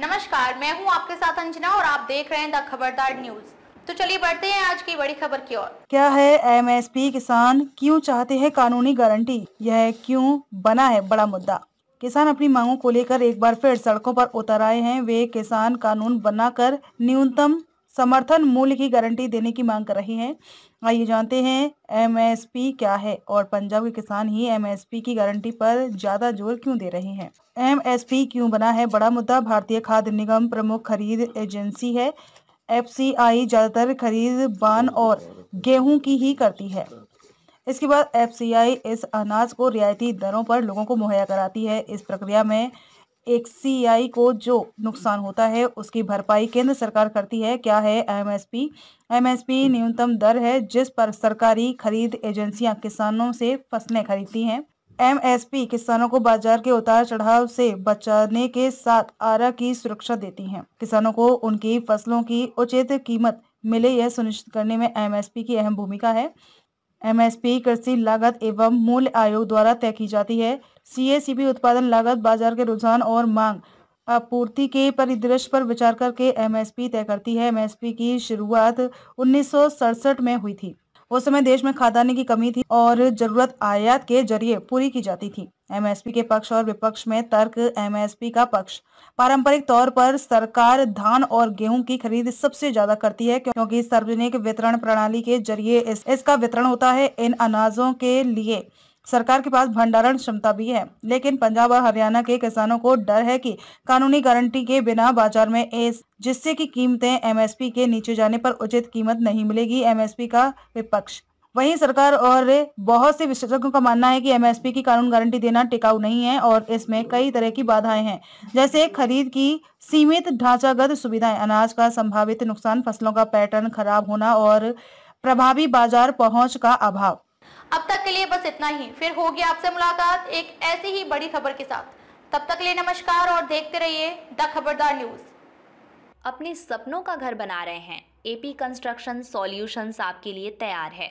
नमस्कार मैं हूं आपके साथ अंजना और आप देख रहे हैं द खबरदार न्यूज तो चलिए बढ़ते हैं आज की बड़ी खबर की ओर क्या है एमएसपी किसान क्यों चाहते हैं कानूनी गारंटी यह क्यों बना है बड़ा मुद्दा किसान अपनी मांगों को लेकर एक बार फिर सड़कों पर उतर आए हैं वे किसान कानून बनाकर न्यूनतम समर्थन मूल्य की गारंटी देने की मांग कर रहे हैं आइए जानते हैं एमएसपी क्या है और पंजाब के किसान ही एमएसपी की गारंटी पर ज्यादा जोर क्यों दे रहे हैं एमएसपी क्यों बना है बड़ा मुद्दा भारतीय खाद्य निगम प्रमुख खरीद एजेंसी है एफसीआई ज्यादातर खरीद बान और गेहूं की ही करती है इसके बाद एफसीआई इस अनाज को रियायती दरों पर लोगों को मुहैया कराती है इस प्रक्रिया में एक्ससीआई को जो नुकसान होता है उसकी भरपाई केंद्र सरकार करती है क्या है एमएसपी एमएसपी न्यूनतम दर है जिस पर सरकारी खरीद एजेंसियां किसानों से फसलें खरीदती हैं एमएसपी किसानों को बाजार के उतार चढ़ाव से बचाने के साथ आरा की सुरक्षा देती हैं किसानों को उनकी फसलों की उचित कीमत मिले यह सुनिश्चित करने में एमएसपी की अहम भूमिका है एमएसपी कृषि लागत एवं मूल्य आयोग द्वारा तय की जाती है सीएसीपी उत्पादन लागत बाजार के रुझान और मांग आपूर्ति के परिदृश्य पर विचार करके एमएसपी तय करती है एमएसपी की शुरुआत उन्नीस में हुई थी उस समय देश में खाद्यान्न की कमी थी और जरूरत आयात के जरिए पूरी की जाती थी एमएसपी के पक्ष और विपक्ष में तर्क एमएसपी का पक्ष पारंपरिक तौर पर सरकार धान और गेहूं की खरीद सबसे ज्यादा करती है क्योंकि सार्वजनिक वितरण प्रणाली के जरिए इस, इसका वितरण होता है इन अनाजों के लिए सरकार के पास भंडारण क्षमता भी है लेकिन पंजाब और हरियाणा के किसानों को डर है कि कानूनी गारंटी के बिना बाजार में एस जिससे कि कीमतें एमएसपी के नीचे जाने पर उचित कीमत नहीं मिलेगी एमएसपी का विपक्ष वहीं सरकार और बहुत से विशेषज्ञों का मानना है कि एमएसपी की कानून गारंटी देना टिकाऊ नहीं है और इसमें कई तरह की बाधाएं हैं जैसे खरीद की सीमित ढांचागत सुविधाएं अनाज का संभावित नुकसान फसलों का पैटर्न खराब होना और प्रभावी बाजार पहुंच का अभाव अब तक के लिए बस इतना ही फिर होगी आपसे मुलाकात एक ऐसी ही बड़ी खबर के साथ तब तक लिए नमस्कार और देखते रहिए द खबरदार न्यूज अपने सपनों का घर बना रहे हैं एपी कंस्ट्रक्शन सॉल्यूशंस आपके लिए तैयार है